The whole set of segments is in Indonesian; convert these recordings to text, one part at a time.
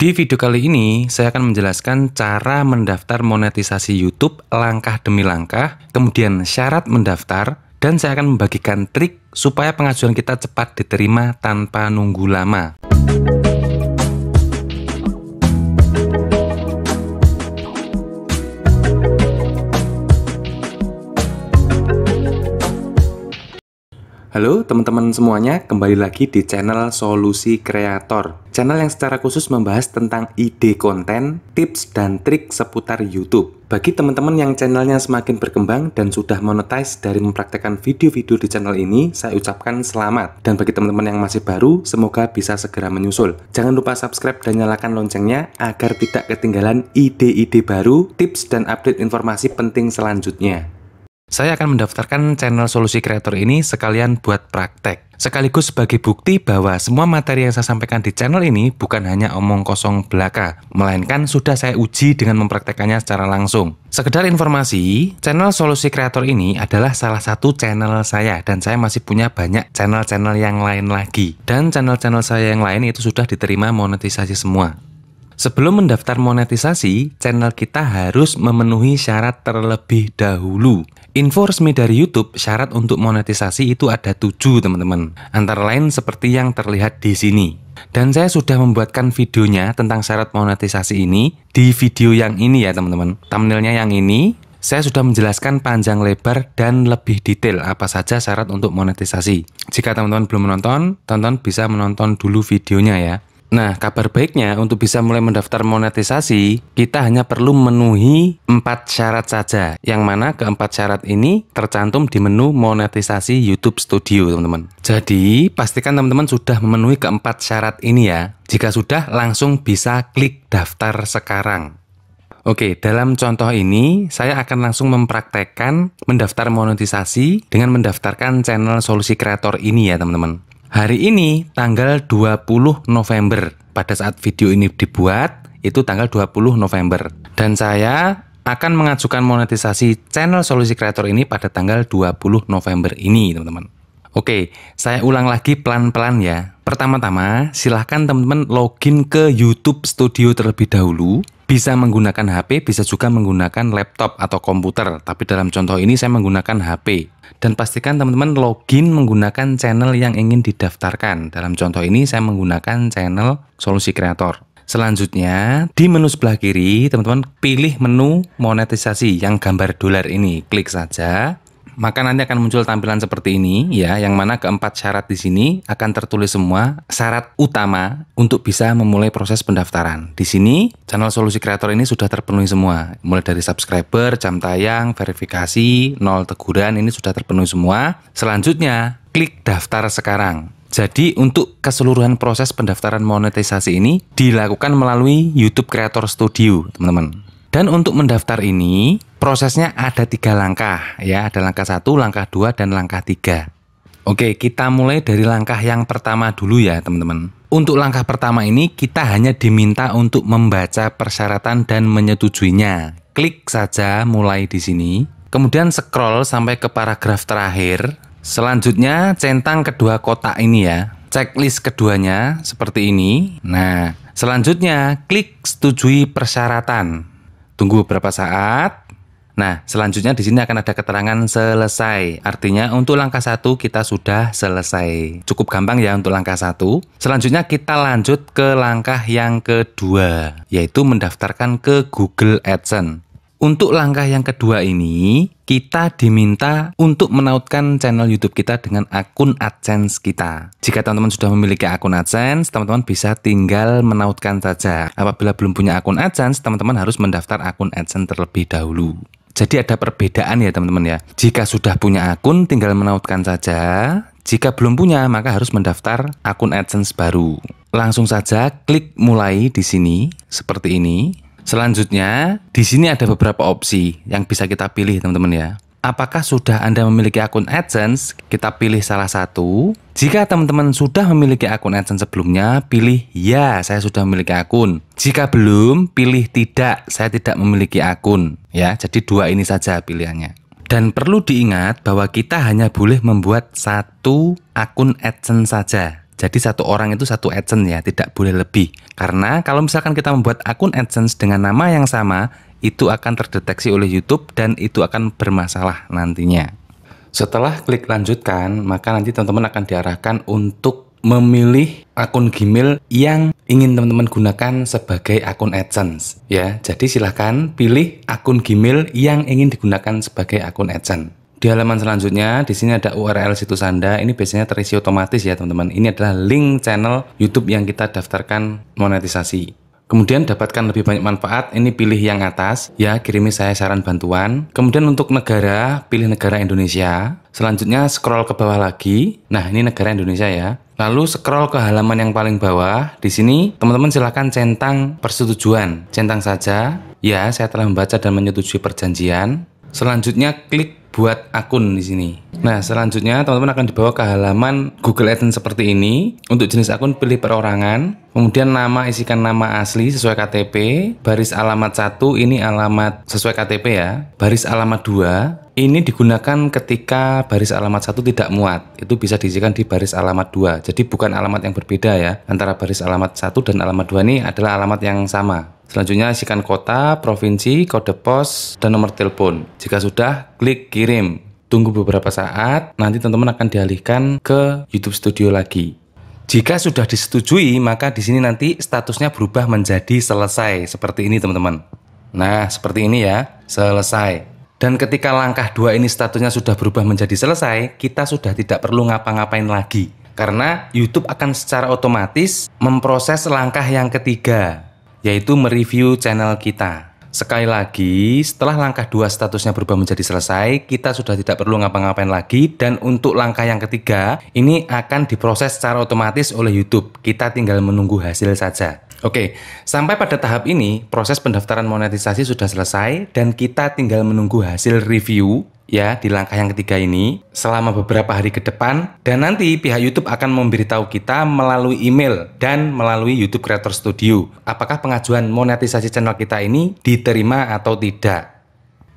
Di video kali ini, saya akan menjelaskan cara mendaftar monetisasi YouTube langkah demi langkah, kemudian syarat mendaftar, dan saya akan membagikan trik supaya pengajuan kita cepat diterima tanpa nunggu lama. Halo teman-teman semuanya, kembali lagi di channel Solusi Kreator. Channel yang secara khusus membahas tentang ide konten, tips, dan trik seputar YouTube. Bagi teman-teman yang channelnya semakin berkembang dan sudah monetize dari mempraktekkan video-video di channel ini, saya ucapkan selamat. Dan bagi teman-teman yang masih baru, semoga bisa segera menyusul. Jangan lupa subscribe dan nyalakan loncengnya agar tidak ketinggalan ide-ide baru, tips, dan update informasi penting selanjutnya. Saya akan mendaftarkan channel Solusi Kreator ini sekalian buat praktek. Sekaligus sebagai bukti bahwa semua materi yang saya sampaikan di channel ini bukan hanya omong kosong belaka, melainkan sudah saya uji dengan mempraktekannya secara langsung. Sekedar informasi, channel Solusi Kreator ini adalah salah satu channel saya dan saya masih punya banyak channel-channel yang lain lagi. Dan channel-channel saya yang lain itu sudah diterima monetisasi semua. Sebelum mendaftar monetisasi, channel kita harus memenuhi syarat terlebih dahulu. Info resmi dari YouTube, syarat untuk monetisasi itu ada tujuh teman-teman. Antara lain seperti yang terlihat di sini. Dan saya sudah membuatkan videonya tentang syarat monetisasi ini di video yang ini ya teman-teman. Thumbnailnya yang ini, saya sudah menjelaskan panjang lebar dan lebih detail apa saja syarat untuk monetisasi. Jika teman-teman belum menonton, tonton bisa menonton dulu videonya ya. Nah, kabar baiknya untuk bisa mulai mendaftar monetisasi, kita hanya perlu memenuhi empat syarat saja, yang mana keempat syarat ini tercantum di menu monetisasi YouTube Studio, teman-teman. Jadi, pastikan teman-teman sudah memenuhi keempat syarat ini ya. Jika sudah, langsung bisa klik daftar sekarang. Oke, dalam contoh ini saya akan langsung mempraktekkan mendaftar monetisasi dengan mendaftarkan channel solusi kreator ini ya, teman-teman. Hari ini tanggal 20 November. Pada saat video ini dibuat itu tanggal 20 November. Dan saya akan mengajukan monetisasi channel Solusi Kreator ini pada tanggal 20 November ini, teman-teman. Oke, saya ulang lagi pelan-pelan ya. Pertama-tama, silahkan teman-teman login ke YouTube Studio terlebih dahulu bisa menggunakan HP, bisa juga menggunakan laptop atau komputer. Tapi dalam contoh ini saya menggunakan HP. Dan pastikan teman-teman login menggunakan channel yang ingin didaftarkan. Dalam contoh ini saya menggunakan channel Solusi Kreator. Selanjutnya, di menu sebelah kiri, teman-teman pilih menu monetisasi yang gambar dolar ini. Klik saja maka nanti akan muncul tampilan seperti ini ya, yang mana keempat syarat di sini akan tertulis semua syarat utama untuk bisa memulai proses pendaftaran. Di sini channel Solusi Kreator ini sudah terpenuhi semua, mulai dari subscriber, jam tayang, verifikasi, nol teguran ini sudah terpenuhi semua. Selanjutnya, klik daftar sekarang. Jadi untuk keseluruhan proses pendaftaran monetisasi ini dilakukan melalui YouTube Creator Studio, teman-teman. Dan untuk mendaftar ini, prosesnya ada tiga langkah ya ada langkah satu langkah dua dan langkah tiga oke kita mulai dari langkah yang pertama dulu ya teman-teman untuk langkah pertama ini kita hanya diminta untuk membaca persyaratan dan menyetujuinya klik saja mulai di sini kemudian scroll sampai ke paragraf terakhir selanjutnya centang kedua kotak ini ya checklist keduanya seperti ini nah selanjutnya klik setujui persyaratan tunggu beberapa saat Nah, selanjutnya di sini akan ada keterangan selesai. Artinya untuk langkah satu kita sudah selesai. Cukup gampang ya untuk langkah satu. Selanjutnya kita lanjut ke langkah yang kedua, yaitu mendaftarkan ke Google AdSense. Untuk langkah yang kedua ini, kita diminta untuk menautkan channel YouTube kita dengan akun AdSense kita. Jika teman-teman sudah memiliki akun AdSense, teman-teman bisa tinggal menautkan saja. Apabila belum punya akun AdSense, teman-teman harus mendaftar akun AdSense terlebih dahulu. Jadi ada perbedaan ya teman-teman ya. Jika sudah punya akun tinggal menautkan saja. Jika belum punya maka harus mendaftar akun AdSense baru. Langsung saja klik mulai di sini seperti ini. Selanjutnya di sini ada beberapa opsi yang bisa kita pilih teman-teman ya apakah sudah Anda memiliki akun AdSense, kita pilih salah satu. Jika teman-teman sudah memiliki akun AdSense sebelumnya, pilih ya, saya sudah memiliki akun. Jika belum, pilih tidak, saya tidak memiliki akun. Ya, jadi dua ini saja pilihannya. Dan perlu diingat bahwa kita hanya boleh membuat satu akun AdSense saja. Jadi satu orang itu satu AdSense ya, tidak boleh lebih. Karena kalau misalkan kita membuat akun AdSense dengan nama yang sama, itu akan terdeteksi oleh YouTube dan itu akan bermasalah nantinya. Setelah klik lanjutkan, maka nanti teman-teman akan diarahkan untuk memilih akun Gmail yang ingin teman-teman gunakan sebagai akun AdSense ya. Jadi silahkan pilih akun Gmail yang ingin digunakan sebagai akun AdSense. Di halaman selanjutnya, di sini ada URL situs Anda. Ini biasanya terisi otomatis ya, teman-teman. Ini adalah link channel YouTube yang kita daftarkan monetisasi. Kemudian dapatkan lebih banyak manfaat, ini pilih yang atas, ya kirimi saya saran bantuan. Kemudian untuk negara, pilih negara Indonesia. Selanjutnya scroll ke bawah lagi. Nah, ini negara Indonesia ya. Lalu scroll ke halaman yang paling bawah. Di sini teman-teman silahkan centang persetujuan. Centang saja. Ya, saya telah membaca dan menyetujui perjanjian. Selanjutnya klik buat akun di sini. Nah, selanjutnya teman-teman akan dibawa ke halaman Google AdSense seperti ini. Untuk jenis akun pilih perorangan, kemudian nama isikan nama asli sesuai KTP, baris alamat 1 ini alamat sesuai KTP ya. Baris alamat 2 ini digunakan ketika baris alamat satu tidak muat. Itu bisa diisikan di baris alamat 2. Jadi bukan alamat yang berbeda ya. Antara baris alamat satu dan alamat 2 ini adalah alamat yang sama. Selanjutnya isikan kota, provinsi, kode pos, dan nomor telepon. Jika sudah, klik kirim. Tunggu beberapa saat, nanti teman-teman akan dialihkan ke YouTube Studio lagi. Jika sudah disetujui, maka di sini nanti statusnya berubah menjadi selesai seperti ini, teman-teman. Nah, seperti ini ya, selesai. Dan ketika langkah dua ini statusnya sudah berubah menjadi selesai, kita sudah tidak perlu ngapa-ngapain lagi. Karena YouTube akan secara otomatis memproses langkah yang ketiga yaitu mereview channel kita. Sekali lagi, setelah langkah dua statusnya berubah menjadi selesai, kita sudah tidak perlu ngapa-ngapain lagi. Dan untuk langkah yang ketiga, ini akan diproses secara otomatis oleh YouTube. Kita tinggal menunggu hasil saja. Oke, sampai pada tahap ini, proses pendaftaran monetisasi sudah selesai dan kita tinggal menunggu hasil review ya di langkah yang ketiga ini selama beberapa hari ke depan dan nanti pihak YouTube akan memberitahu kita melalui email dan melalui YouTube Creator Studio apakah pengajuan monetisasi channel kita ini diterima atau tidak.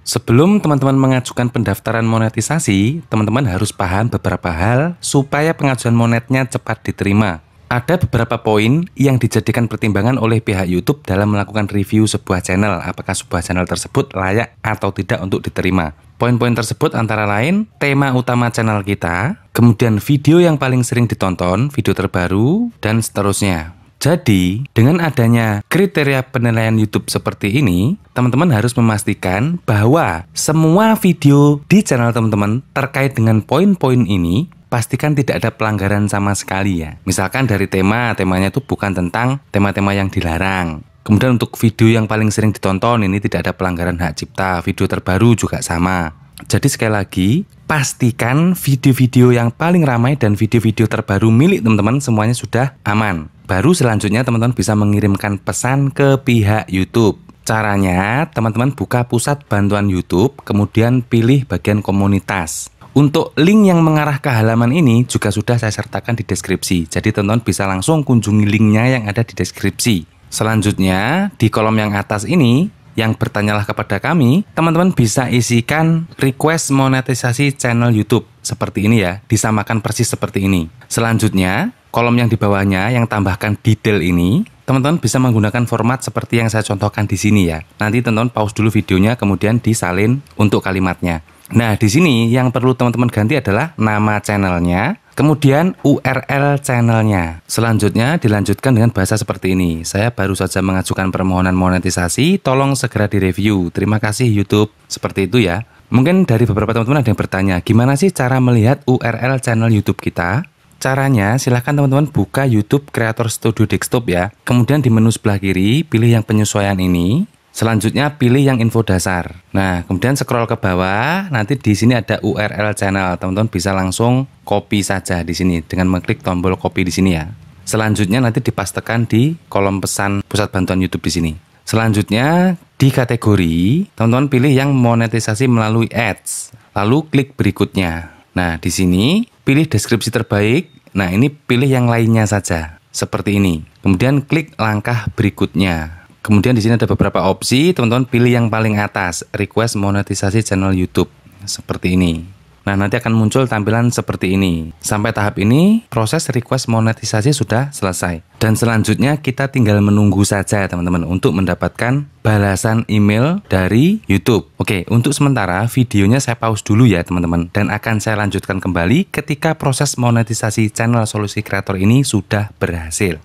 Sebelum teman-teman mengajukan pendaftaran monetisasi, teman-teman harus paham beberapa hal supaya pengajuan monetnya cepat diterima. Ada beberapa poin yang dijadikan pertimbangan oleh pihak YouTube dalam melakukan review sebuah channel, apakah sebuah channel tersebut layak atau tidak untuk diterima. Poin-poin tersebut antara lain tema utama channel kita, kemudian video yang paling sering ditonton, video terbaru, dan seterusnya. Jadi, dengan adanya kriteria penilaian YouTube seperti ini, teman-teman harus memastikan bahwa semua video di channel teman-teman terkait dengan poin-poin ini pastikan tidak ada pelanggaran sama sekali ya. Misalkan dari tema, temanya itu bukan tentang tema-tema yang dilarang. Kemudian untuk video yang paling sering ditonton ini tidak ada pelanggaran hak cipta, video terbaru juga sama. Jadi sekali lagi, pastikan video-video yang paling ramai dan video-video terbaru milik teman-teman semuanya sudah aman. Baru selanjutnya teman-teman bisa mengirimkan pesan ke pihak YouTube. Caranya, teman-teman buka pusat bantuan YouTube, kemudian pilih bagian komunitas. Untuk link yang mengarah ke halaman ini juga sudah saya sertakan di deskripsi. Jadi teman-teman bisa langsung kunjungi linknya yang ada di deskripsi. Selanjutnya, di kolom yang atas ini, yang bertanyalah kepada kami, teman-teman bisa isikan request monetisasi channel YouTube seperti ini ya, disamakan persis seperti ini. Selanjutnya, kolom yang di bawahnya yang tambahkan detail ini, teman-teman bisa menggunakan format seperti yang saya contohkan di sini ya. Nanti teman-teman pause dulu videonya kemudian disalin untuk kalimatnya. Nah, di sini yang perlu teman-teman ganti adalah nama channelnya, Kemudian URL channelnya. Selanjutnya dilanjutkan dengan bahasa seperti ini. Saya baru saja mengajukan permohonan monetisasi, tolong segera direview. Terima kasih YouTube. Seperti itu ya. Mungkin dari beberapa teman-teman ada yang bertanya, gimana sih cara melihat URL channel YouTube kita? Caranya silahkan teman-teman buka YouTube Creator Studio Desktop ya. Kemudian di menu sebelah kiri, pilih yang penyesuaian ini. Selanjutnya pilih yang info dasar. Nah, kemudian scroll ke bawah, nanti di sini ada URL channel. Teman-teman bisa langsung copy saja di sini dengan mengklik tombol copy di sini ya. Selanjutnya nanti dipastekan di kolom pesan pusat bantuan YouTube di sini. Selanjutnya di kategori, teman-teman pilih yang monetisasi melalui ads. Lalu klik berikutnya. Nah, di sini pilih deskripsi terbaik. Nah, ini pilih yang lainnya saja seperti ini. Kemudian klik langkah berikutnya. Kemudian di sini ada beberapa opsi, teman-teman pilih yang paling atas, request monetisasi channel YouTube seperti ini. Nah, nanti akan muncul tampilan seperti ini. Sampai tahap ini, proses request monetisasi sudah selesai. Dan selanjutnya kita tinggal menunggu saja teman-teman untuk mendapatkan balasan email dari YouTube. Oke, untuk sementara videonya saya pause dulu ya teman-teman dan akan saya lanjutkan kembali ketika proses monetisasi channel Solusi Kreator ini sudah berhasil.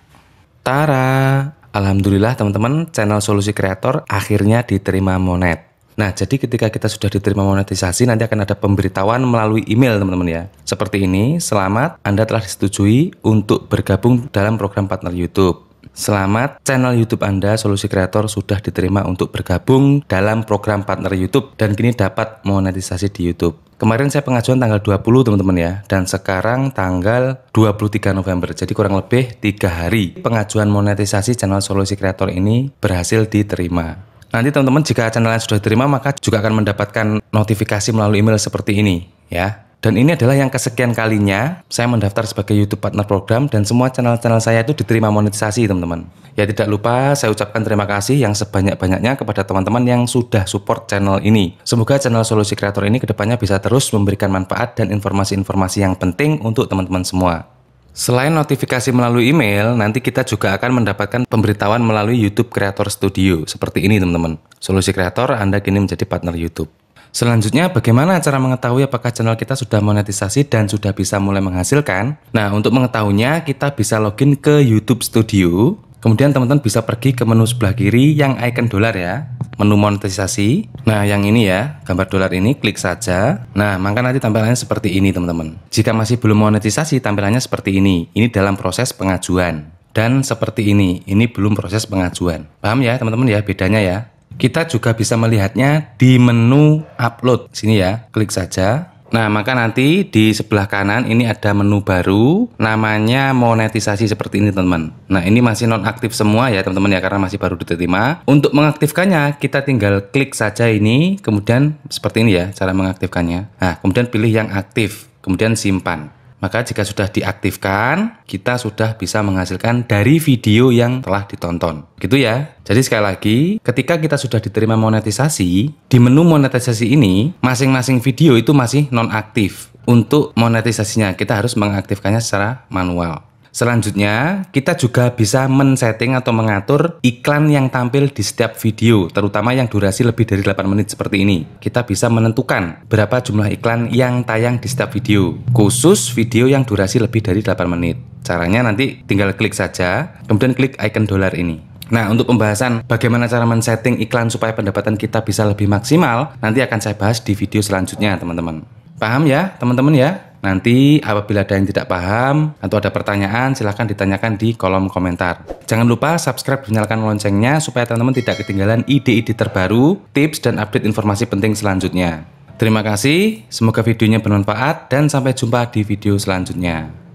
Tara! Alhamdulillah teman-teman channel Solusi Kreator akhirnya diterima Monet. Nah, jadi ketika kita sudah diterima monetisasi, nanti akan ada pemberitahuan melalui email, teman-teman ya. Seperti ini, selamat Anda telah disetujui untuk bergabung dalam program partner YouTube. Selamat, channel YouTube Anda, Solusi Kreator, sudah diterima untuk bergabung dalam program partner YouTube dan kini dapat monetisasi di YouTube. Kemarin saya pengajuan tanggal 20 teman-teman ya dan sekarang tanggal 23 November. Jadi kurang lebih tiga hari pengajuan monetisasi channel Solusi Kreator ini berhasil diterima. Nanti teman-teman jika channel channelnya sudah diterima maka juga akan mendapatkan notifikasi melalui email seperti ini ya. Dan ini adalah yang kesekian kalinya saya mendaftar sebagai YouTube Partner Program dan semua channel-channel saya itu diterima monetisasi teman-teman. Ya tidak lupa saya ucapkan terima kasih yang sebanyak-banyaknya kepada teman-teman yang sudah support channel ini. Semoga channel Solusi Kreator ini kedepannya bisa terus memberikan manfaat dan informasi-informasi yang penting untuk teman-teman semua. Selain notifikasi melalui email, nanti kita juga akan mendapatkan pemberitahuan melalui YouTube Creator Studio. Seperti ini teman-teman. Solusi Kreator, Anda kini menjadi partner YouTube. Selanjutnya, bagaimana cara mengetahui apakah channel kita sudah monetisasi dan sudah bisa mulai menghasilkan? Nah, untuk mengetahuinya, kita bisa login ke YouTube Studio. Kemudian teman-teman bisa pergi ke menu sebelah kiri yang icon dolar ya, menu monetisasi. Nah, yang ini ya, gambar dolar ini klik saja. Nah, maka nanti tampilannya seperti ini, teman-teman. Jika masih belum monetisasi, tampilannya seperti ini. Ini dalam proses pengajuan. Dan seperti ini, ini belum proses pengajuan. Paham ya, teman-teman ya, bedanya ya. Kita juga bisa melihatnya di menu upload. Sini ya, klik saja. Nah, maka nanti di sebelah kanan ini ada menu baru namanya monetisasi seperti ini, teman-teman. Nah, ini masih non aktif semua ya, teman-teman ya, karena masih baru diterima. Untuk mengaktifkannya, kita tinggal klik saja ini, kemudian seperti ini ya cara mengaktifkannya. Nah, kemudian pilih yang aktif, kemudian simpan. Maka jika sudah diaktifkan, kita sudah bisa menghasilkan dari video yang telah ditonton. Gitu ya. Jadi sekali lagi, ketika kita sudah diterima monetisasi, di menu monetisasi ini, masing-masing video itu masih non aktif. Untuk monetisasinya, kita harus mengaktifkannya secara manual. Selanjutnya, kita juga bisa men-setting atau mengatur iklan yang tampil di setiap video, terutama yang durasi lebih dari 8 menit seperti ini. Kita bisa menentukan berapa jumlah iklan yang tayang di setiap video, khusus video yang durasi lebih dari 8 menit. Caranya nanti tinggal klik saja, kemudian klik icon dolar ini. Nah, untuk pembahasan bagaimana cara men-setting iklan supaya pendapatan kita bisa lebih maksimal, nanti akan saya bahas di video selanjutnya, teman-teman. Paham ya, teman-teman ya? Nanti apabila ada yang tidak paham atau ada pertanyaan silahkan ditanyakan di kolom komentar. Jangan lupa subscribe dan nyalakan loncengnya supaya teman-teman tidak ketinggalan ide-ide terbaru, tips, dan update informasi penting selanjutnya. Terima kasih, semoga videonya bermanfaat dan sampai jumpa di video selanjutnya.